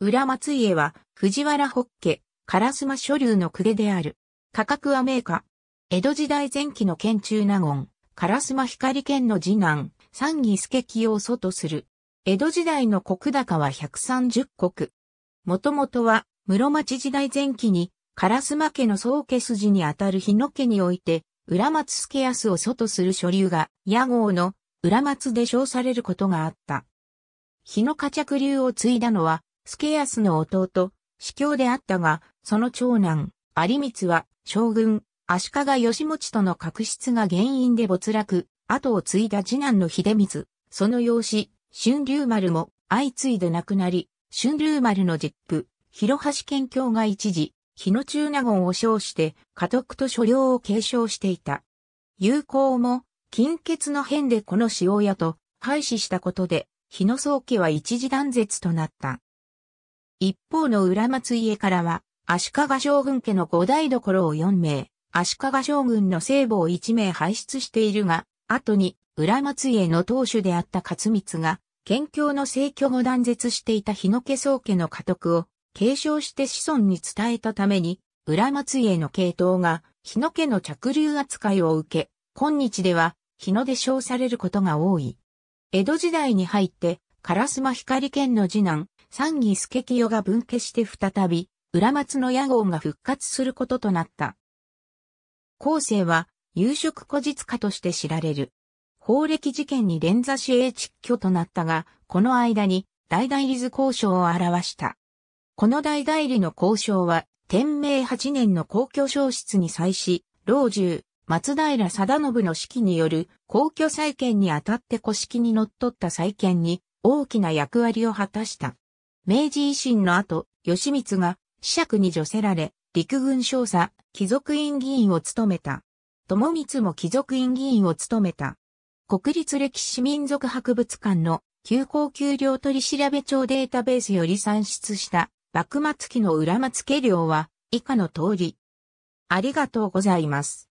浦松家は藤原北家、烏丸所流の公家である。価格は名家。江戸時代前期の県中納言、烏丸光県の次男、三義助清を祖とする。江戸時代の国高は130国。もともとは室町時代前期に、烏丸家の宗家筋にあたる日野家において、浦松助康を祖とする所流が、屋号の浦松で称されることがあった。日野家着流を継いだのは、スケアスの弟、司教であったが、その長男、有光は、将軍、足利義持との確執が原因で没落、後を継いだ次男の秀光、その養子、春龍丸も、相次いで亡くなり、春龍丸の実父、広橋県境が一時、日野中納言を称して、家督と所領を継承していた。友好も、金欠の変でこの塩屋と、廃止したことで、日野宗家は一時断絶となった。一方の浦松家からは、足利将軍家の五台所を4名、足利将軍の聖母を1名輩出しているが、後に浦松家の当主であった勝光が、県境の政教を断絶していた日野家宗家の家督を継承して子孫に伝えたために、浦松家の系統が日野家の着流扱いを受け、今日では日野で称されることが多い。江戸時代に入って、烏丸光県の次男、三義助清が分家して再び、浦松の屋号が復活することとなった。後世は、夕食古実家として知られる。法暦事件に連座市営蟄居となったが、この間に、大代理図交渉を表した。この大代理の交渉は、天明8年の皇居消失に際し、老中、松平定信の指揮による皇居再建にあたって古式に則っった再建に大きな役割を果たした。明治維新の後、義満が、子爵に助せられ、陸軍少佐、貴族院議員を務めた。友光も貴族院議員を務めた。国立歴史民族博物館の休校給料取調べ帳データベースより算出した幕末期の裏松家料は以下の通り。ありがとうございます。